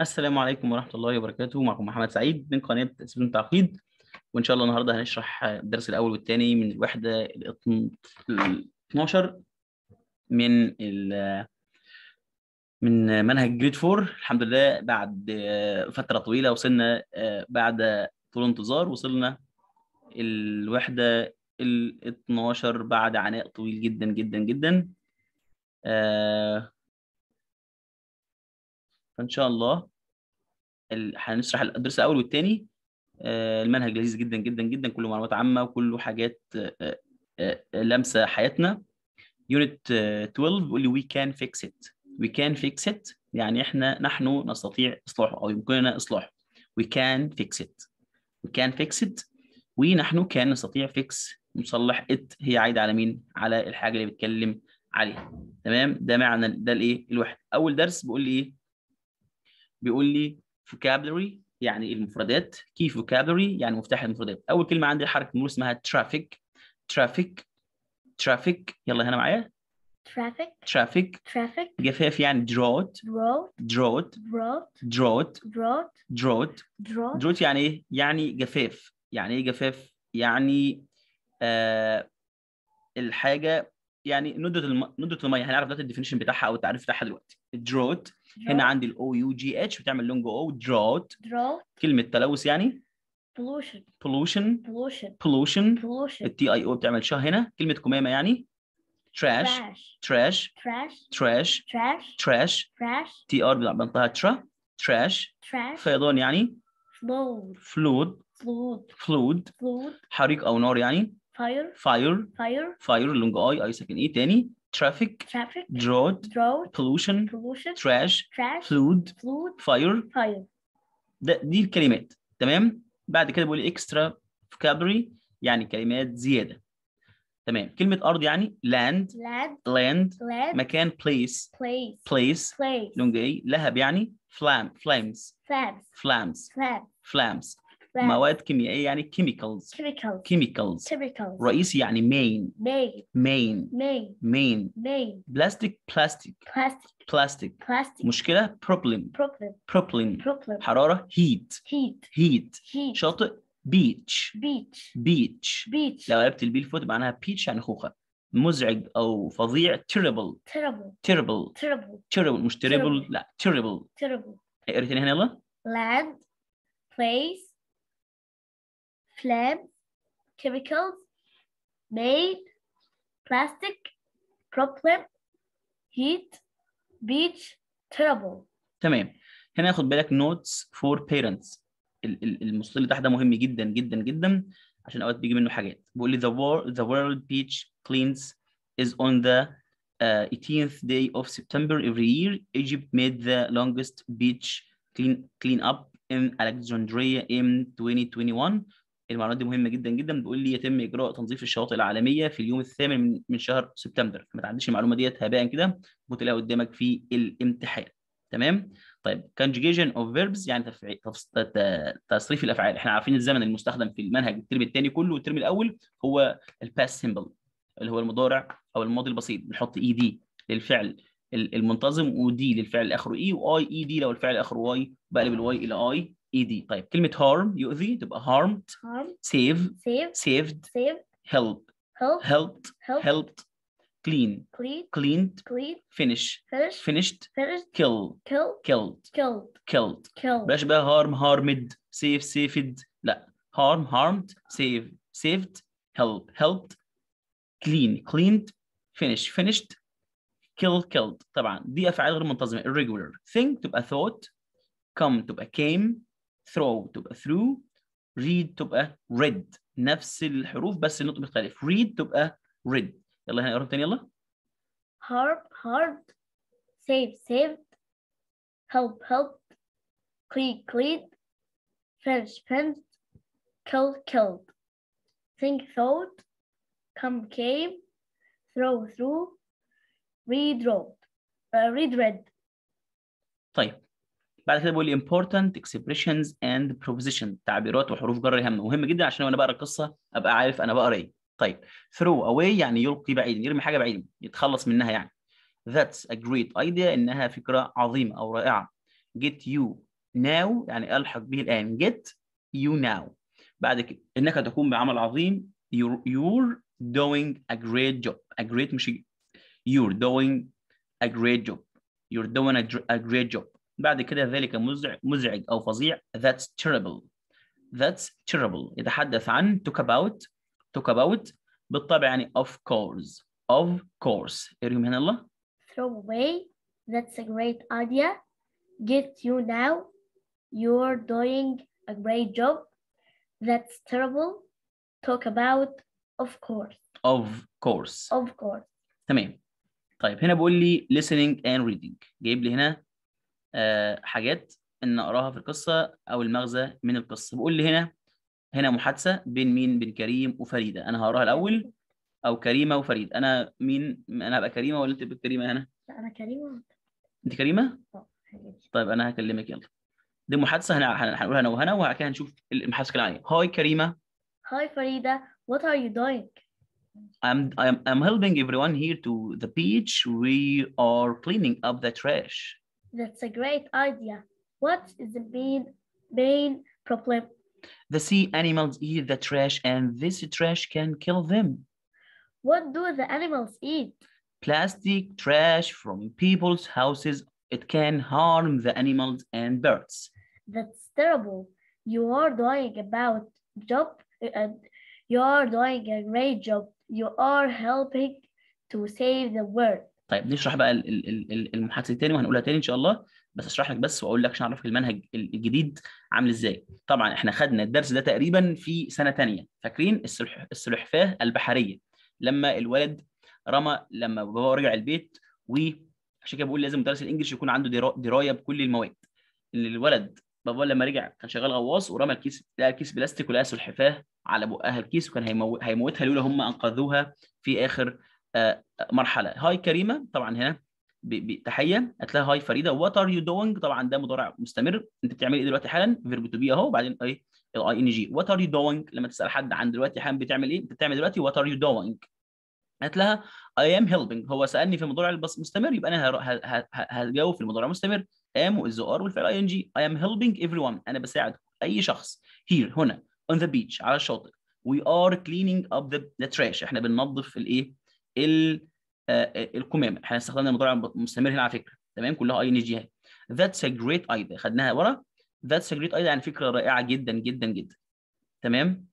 السلام عليكم ورحمة الله وبركاته معكم محمد سعيد من قناة تأسيس تعقيد وإن شاء الله النهاردة هنشرح الدرس الأول والثاني من الوحدة ال 12 من ال من منهج جريد 4 الحمد لله بعد فترة طويلة وصلنا آه، بعد طول انتظار وصلنا الوحدة ال 12 بعد عناء طويل جدا جدا جدا آه، فان شاء الله ال... هنشرح الدرس الاول والثاني آه، المنهج لذيذ جدا جدا جدا كله معلومات عامه وكله حاجات آه، آه، لامسه حياتنا يونت 12 لي وي كان فيكس ات وي كان فيكس ات يعني احنا نحن نستطيع اصلاحه او يمكننا اصلاحه وي كان فيكس ات وي كان فيكس ات ونحن كان نستطيع فيكس مصلح ات هي عايده على مين على الحاجه اللي بتكلم عليها تمام ده معنى ده الايه الواحد اول درس بيقول لي ايه بيقول لي فوكابلري يعني المفردات كي فوكابلري يعني مفتاح المفردات اول كلمه عندي حركه مرور اسمها ترافيك ترافيك ترافيك يلا هنا معايا traffic traffic traffic جفاف يعني دروت drought drought drought drought drought drought drought يعني ايه يعني جفاف يعني ايه جفاف يعني آه الحاجه يعني ندره الم... ندره الميه هنعرف دلوقتي الديفينيشن بتاعها او التعريف بتاعها دلوقتي دروت هنا عندي الاو يو جي اتش بتعمل لونج او دروت دروت كلمه تلوث يعني pollution pollution pollution pollution التي اي او بتعمل شه هنا كلمه كمامه يعني trash trash trash trash trash trash trash تي ار بنطقها ترا trash فيضان يعني flood flood flood flood حريق او نار يعني fire fire fire fire لونج اي اي ساكن ايه تاني traffic, traffic, drought, drought pollution, pollution trash, trash flood, flood fire, fire ده دي الكلمات تمام بعد كده بقول اكسترا vocabulary يعني كلمات زياده تمام كلمة أرض يعني land land land, land. مكان place place place, place. لون لهب يعني flam, flames flams flams flams, flames. مواد كيميائيه يعني كيميكالز كيميكالز رئيسي يعني مين مين مين مين مين بلاستيك بلاستيك بلاستيك بلاستيك مشكله بروبلم بروبلم حراره هيت هيت هيت شاطئ بيتش بيتش بيتش بيتش لو قلبت البي الفوت معناها بيتش يعني خوخه مزعج او فظيع تيربل تيربل تيربل تيربل مش تيربل لا تيربل تيربل اقريتني هنا يلا land place slabs, chemicals, made, plastic, problem, heat, beach, terrible. تمام هنا خد بالك notes for parents المصطلح اللي تحت ده مهم جدا جدا جدا عشان اوقات بيجي منه حاجات بيقول لي the world the world beach cleans is on the uh, 18th day of September every year Egypt made the longest beach clean clean up in Alexandria in 2021 المعلومات دي مهمه جدا جدا بيقول لي يتم اجراء تنظيف الشواطئ العالميه في اليوم الثامن من شهر سبتمبر فما تعديش المعلومه ديت هباء كده وتلاقيها قدامك في الامتحان تمام طيب conjugation of verbs يعني تصريف الافعال احنا عارفين الزمن المستخدم في المنهج الترم الثاني كله والترم الاول هو الباس سيمبل اللي هو المضارع او الماضي البسيط بنحط اي e دي للفعل المنتظم ودي للفعل اخره اي واي اي دي لو الفعل اخره واي بقلب الواي الى اي اي دي طيب كلمه هارم يؤذي تبقى هارمد هارم سيف سيفد هيلب هيلبد هيلبد clean clean cleaned clean finish finished finished kill kill killed killed killed killed بلاش بقى harm harmed safe saved لا harm harmed save saved help helped clean cleaned finish finished kill killed طبعا دي افعال غير منتظمه irregular think تبقى thought come تبقى came throw تبقى through read تبقى read نفس الحروف بس النطق مختلف read تبقى read يلا هنقراهم تاني يلا hard hard save saved help help clean cleaned finish fenced kill kill think thought come came throw through read wrote uh, read read طيب بعد كده بيقول لي important expressions and proposition تعبيرات وحروف جر هامة مهم جدا عشان وانا بقرا القصه ابقى عارف انا بقرا ايه طيب throw away يعني يلقي بعيدا يرمي حاجه بعيدا يتخلص منها يعني that's a great idea انها فكره عظيمه او رائعه get you now يعني الحق به الان get you now بعد كده انك تقوم بعمل عظيم you're, you're doing a great job a great مش you're doing a great job you're doing a, a great job بعد كده ذلك مزعج مزعج او فظيع that's terrible that's terrible يتحدث عن talk about talk about بالطبع يعني of course of course إيه اريهم هنا الله throw away that's a great idea get you now you're doing a great job that's terrible talk about of course of course of course تمام طيب هنا بقول لي listening and reading جايب لي هنا آه، حاجات ان اقراها في القصه او المغزى من القصه بقول لي هنا هنا محادثه بين مين بين كريم وفريده انا هقراها الاول او كريمه وفريد انا مين انا هبقى كريمه ولا انت كريمه هنا لا انا كريمه انت كريمه أه، طيب انا هكلمك يلا دي محادثه هنقولها انا وهنا وبعد كده هنشوف المحادثه كلها إيه. هاي كريمه هاي فريده what are you doing I'm, I'm I'm helping everyone here to the beach. We are cleaning up the trash. That's a great idea. What is the main, main problem? The sea animals eat the trash and this trash can kill them. What do the animals eat? Plastic trash from people's houses. It can harm the animals and birds. That's terrible. You are doing about job and uh, you are doing a great job. You are helping to save the world. طيب نشرح بقى المحادثه تاني وهنقولها تاني ان شاء الله بس اشرح لك بس واقول لك عشان اعرفك المنهج الجديد عامل ازاي طبعا احنا خدنا الدرس ده تقريبا في سنه ثانيه فاكرين السلحفاه البحريه لما الولد رمى لما بابا رجع البيت وعشان كده بقول لازم مدرس الانجليش يكون عنده درايه بكل المواد ان الولد بابا لما رجع كان شغال غواص ورمى الكيس لقى كيس بلاستيك ولقى سلحفاه على بقها الكيس وكان هيموتها لولا هم انقذوها في اخر آه، مرحله هاي كريمه طبعا هنا تحيه لها هاي فريده وات ار يو دوينج طبعا ده مضارع مستمر انت بتعمل ايه دلوقتي حالا فيرب تو بي اهو وبعدين ايه الاي ان جي وات ار يو دوينج لما تسال حد عن دلوقتي حالا بتعمل ايه انت بتعمل دلوقتي وات ار يو دوينج قالت لها اي ام هيلبنج هو سالني في المضارع المستمر يبقى انا هجاوب في المضارع المستمر ام واز ار والفعل اي ان جي اي ام هيلبنج ايفري ون انا بساعد اي شخص هير هنا اون ذا بيتش على الشاطئ وي ار كليننج اب ذا تراش احنا بننظف الايه القمامه آه، آه، احنا استخدمنا المضارع مستمر هنا على فكره تمام كلها اي ان جي اهي ذاتس ا جريت ايديا خدناها ورا ذاتس ا جريت ايديا يعني فكره رائعه جدا جدا جدا تمام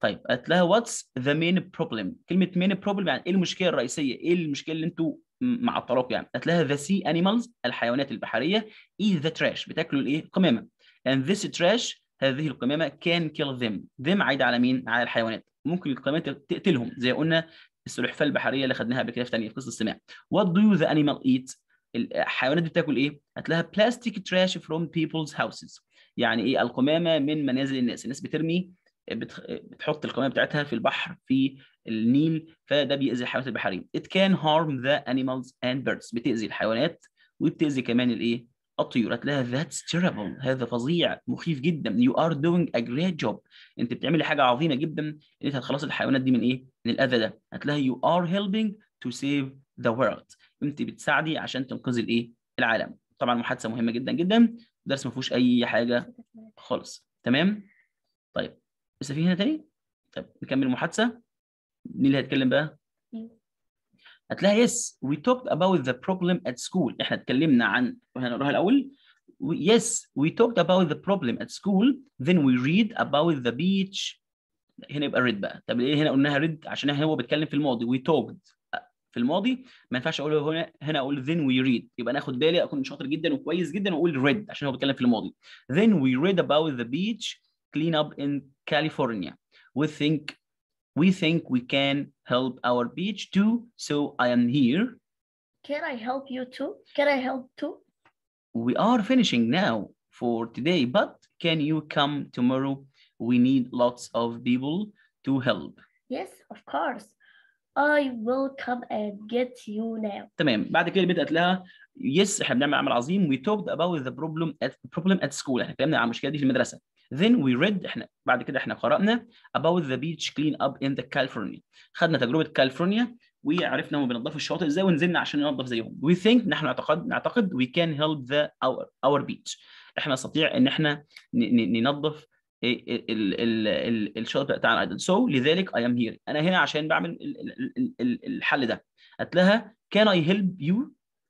طيب قالت لها واتس ذا مين بروبلم كلمه مين بروبلم يعني ايه المشكله الرئيسيه ايه المشكله اللي انتوا مع الطلاق يعني قالت لها ذا سي انيمالز الحيوانات البحريه اي ذا تراش بتاكلوا الايه القمامه اند ذيس تراش هذه القمامه كان kill them ذم عايده على مين على الحيوانات ممكن القيمات تقتلهم زي قلنا السلحفاه البحريه اللي خدناها قبل كده في ثانيه في قصه السماع وات دو ذا انيمال ايت الحيوانات دي بتاكل ايه؟ هتلاقيها بلاستيك تراش فروم بيبلز هاوسز يعني ايه القمامه من منازل الناس الناس بترمي بتحط القمامه بتاعتها في البحر في النيل فده بيأذي الحيوانات البحريه it can harm the animals and birds بتأذي الحيوانات وبتأذي كمان الايه الطيور هتلاقيها ذاتس تيربل هذا فظيع مخيف جدا يو ار دوينج ا جريت جوب انت بتعملي حاجه عظيمه جدا ان انت هتخلصي الحيوانات دي من ايه؟ من الاذى ده هتلاقي يو ار هيلبينج تو سيف ذا وورلد انت بتساعدي عشان تنقذي الايه؟ العالم طبعا محادثه مهمه جدا جدا درس ما فيهوش اي حاجه خالص تمام؟ طيب لسه في هنا تاني؟ طيب نكمل المحادثه مين اللي هيتكلم بقى؟ هتلاقي يس وي توكت اباوت ذا بروبلم ات سكول احنا اتكلمنا عن هنقراها الاول yes we talked about the problem at school then we read about the beach هنا يبقى read بقى طب ليه هنا قلناها read عشان هو بيتكلم في الماضي we talked في الماضي ما ينفعش اقول هنا هنا اقول then we read يبقى ناخد بالي اكون شاطر جدا وكويس جدا واقول read عشان هو بيتكلم في الماضي then we read about the beach clean up in California we think we think we can help our beach too, so I am here. Can I help you too? Can I help too? We are finishing now for today, but can you come tomorrow? We need lots of people to help. Yes, of course. I will come and get you now. تمام بعد كده بدات لها يس yes, احنا بنعمل عمل عظيم we talked about the problem at problem at school احنا اتكلمنا عن المشكله دي في المدرسه Then we read احنا بعد كده احنا قرأنا about the beach clean up in the California. خدنا تجربة كاليفورنيا وعرفنا هم بينظفوا الشواطئ ازاي ونزلنا عشان ننظف زيهم. We think نحن نعتقد نعتقد we can help the our our beach. احنا نستطيع ان احنا ننظف الشاطئ بتاعنا ايضا. So لذلك I am here. انا هنا عشان بعمل الحل ده. قالت لها can I help you?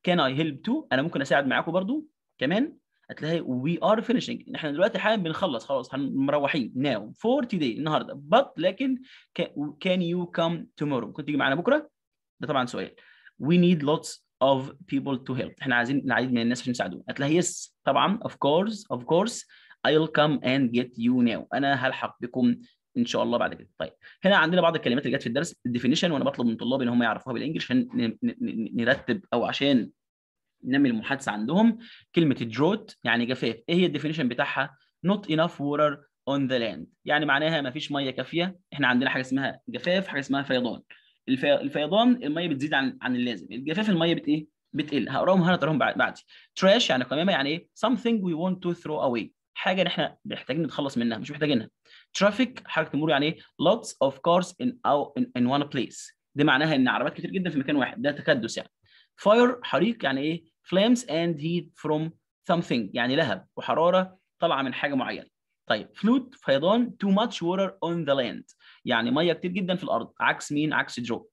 can I help too؟ انا ممكن اساعد معاكم برضو كمان هتلاقي وي ار فينيشنج ان احنا دلوقتي حالا بنخلص خلاص مروحين ناو فور توداي النهارده بط لكن كان يو كم تومورو ممكن تيجي معانا بكره ده طبعا سؤال وي نيد لوتس اوف بيبل تو هيلب احنا عايزين العديد من الناس عشان يساعدونا هتلاقي يس طبعا اوف كورس اوف كورس I'll come and get you now انا هلحق بكم ان شاء الله بعد كده طيب هنا عندنا بعض الكلمات اللي جت في الدرس الديفينيشن وانا بطلب من طلابي ان هم يعرفوها بالانجلش عشان نرتب او عشان نمي المحادثه عندهم كلمه drought يعني جفاف ايه هي الديفينيشن بتاعها نوت انف ووتر اون ذا لاند يعني معناها ما فيش ميه كافيه احنا عندنا حاجه اسمها جفاف حاجه اسمها فيضان الفيضان الميه بتزيد عن عن اللازم الجفاف الميه بت ايه بتقل هقراهم هنا تراهم بعدي تراش يعني قمامه يعني ايه something we want to throw away حاجه احنا محتاجين نتخلص منها مش محتاجينها ترافيك حركه مرور يعني ايه lots of cars in in, in one place دي معناها ان عربيات كتير جدا في مكان واحد ده تكدس يعني فاير حريق يعني ايه فلامز اند هيت فروم something يعني لهب وحراره طالعه من حاجه معينه طيب فلوت فيضان too much water on the land يعني ميه كتير جدا في الارض عكس مين عكس جو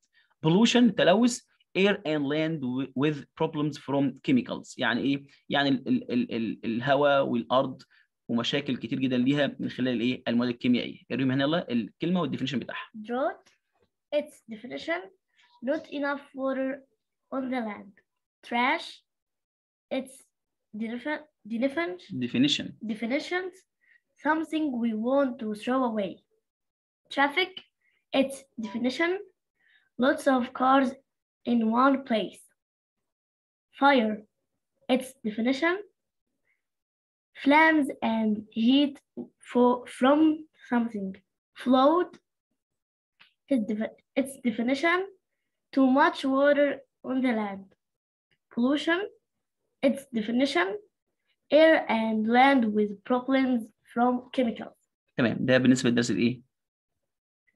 pollution تلوث air and land with problems from chemicals يعني ايه يعني ال ال ال ال الهواء والارض ومشاكل كتير جدا ليها من خلال ايه المواد الكيميائيه اريم هنا الكلمه والديفينيشن بتاعها drought its definition not enough water on the land. Trash, its definition, definition, definitions, something we want to throw away. Traffic, its definition, lots of cars in one place. Fire, its definition, flames and heat for, from something. Float, its, its definition, too much water on the land. Pollution, its definition, air and land with problems from chemicals. تمام ده بالنسبة للدرس الإيه؟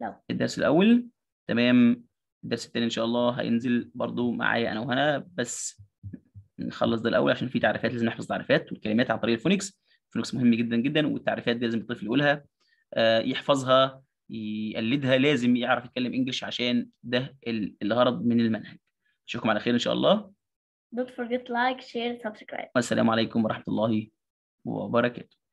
لا الدرس الأول تمام الدرس التاني إن شاء الله هينزل برضو معايا أنا وهنا بس نخلص ده الأول عشان في تعريفات لازم نحفظ تعريفات والكلمات عن طريق الفونكس الفونكس مهم جدا جدا والتعريفات دي لازم الطفل يقولها آه، يحفظها يقلدها لازم يعرف يتكلم انجلش عشان ده الغرض من المنهج اشوفكم على خير ان شاء الله Don't forget like, share, subscribe. والسلام عليكم ورحمة الله وبركاته.